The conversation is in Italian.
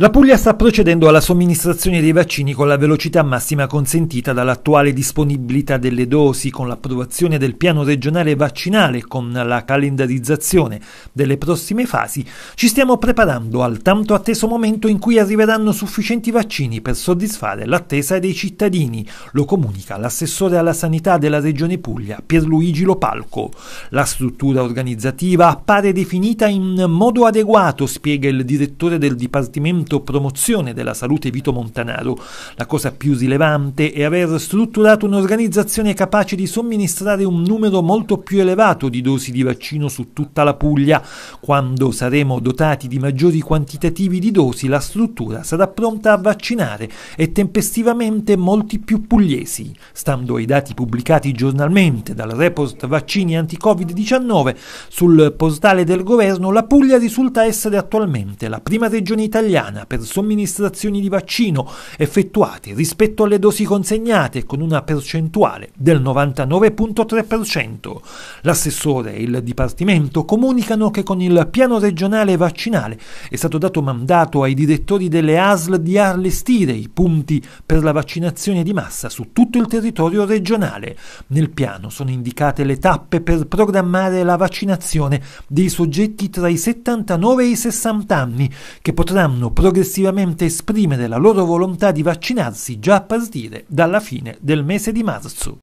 La Puglia sta procedendo alla somministrazione dei vaccini con la velocità massima consentita dall'attuale disponibilità delle dosi, con l'approvazione del piano regionale vaccinale e con la calendarizzazione delle prossime fasi, ci stiamo preparando al tanto atteso momento in cui arriveranno sufficienti vaccini per soddisfare l'attesa dei cittadini, lo comunica l'assessore alla sanità della Regione Puglia, Pierluigi Lopalco. La struttura organizzativa appare definita in modo adeguato, spiega il direttore del Dipartimento o promozione della salute Vito Montanaro. La cosa più rilevante è aver strutturato un'organizzazione capace di somministrare un numero molto più elevato di dosi di vaccino su tutta la Puglia. Quando saremo dotati di maggiori quantitativi di dosi, la struttura sarà pronta a vaccinare e tempestivamente molti più pugliesi. Stando ai dati pubblicati giornalmente dal report vaccini anti-Covid-19 sul postale del governo, la Puglia risulta essere attualmente la prima regione italiana settimana per somministrazioni di vaccino effettuate rispetto alle dosi consegnate con una percentuale del 99.3%. L'assessore e il Dipartimento comunicano che con il piano regionale vaccinale è stato dato mandato ai direttori delle ASL di allestire i punti per la vaccinazione di massa su tutto il territorio regionale. Nel piano sono indicate le tappe per programmare la vaccinazione dei soggetti tra i 79 e i 60 anni che potranno progressivamente esprimere la loro volontà di vaccinarsi già a partire dalla fine del mese di marzo.